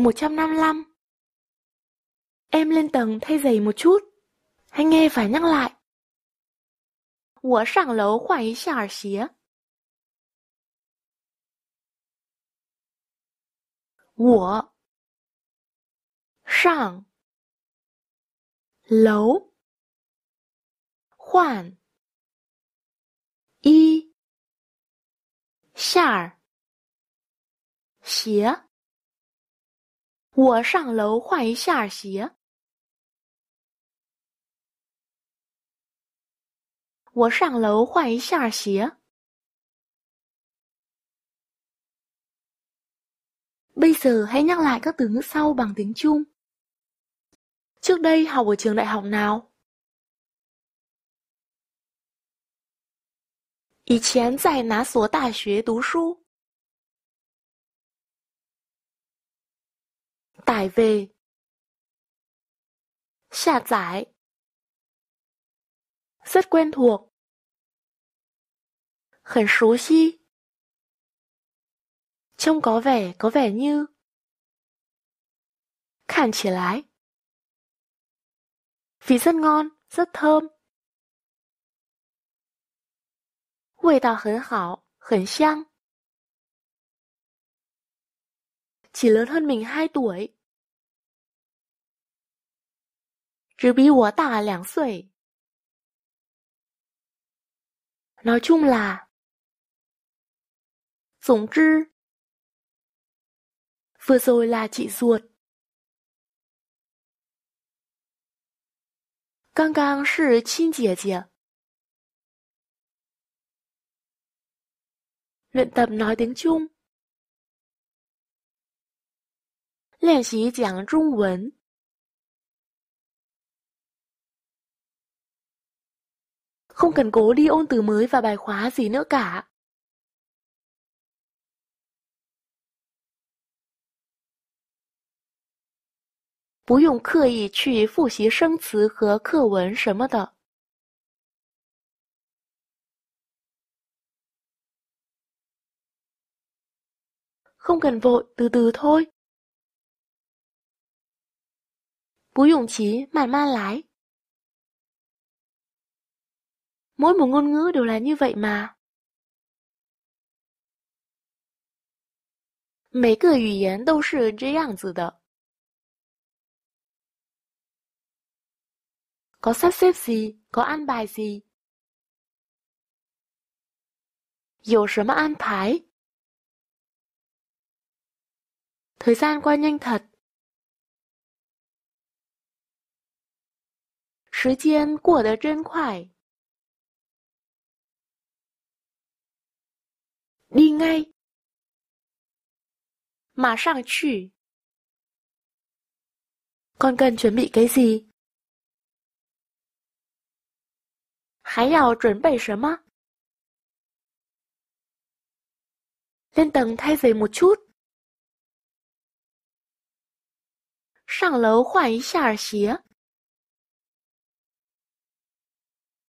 một trăm năm mươi lăm Em lên tầng thay giày một chút anh nghe và nhắc lại 我上楼换一下鞋我上楼换一下儿。鞋。我上楼换一下鞋。我上楼换一下鞋。Bây giờ hãy nhắc lại các từ ngữ sau bằng tiếng Trung. Trước đây học ở trường đại học nào? 以前在哪所大学读书？Tải về. Hạ giải. Rất quen thuộc. Khẩn xú xí. Trông có vẻ, có vẻ như. Khản chỉ lái. Vì rất ngon, rất thơm. 味道很好，很香。Chỉ lớn hơn mình 2 tuổi. 只比我大两岁。老中啦。总之，vừa rồi là chị ruột。刚刚是亲姐姐。luyện tập nói tiếng trung。练习讲中文。không cần cố đi ôn từ mới và bài khóa gì nữa cả. Bú dùng 刻意去复习生词和课文什么的。Không cần vội, từ từ thôi. Bú dùng trí, màn man lái. Mỗi một ngôn ngữ đều là như vậy mà. Mấy cái ngữ 言都是这样子的。Có sắp xếp gì, có ăn bài gì? 有什么安排? Thời gian qua nhanh thật. 时间过得真快。đi ngay. Mà sang chửi. Con cần chuẩn bị cái gì? Hãy nào chuẩn bị sớm á? Lên tầng thay giày một chút. Sang lấu khoản xả xía.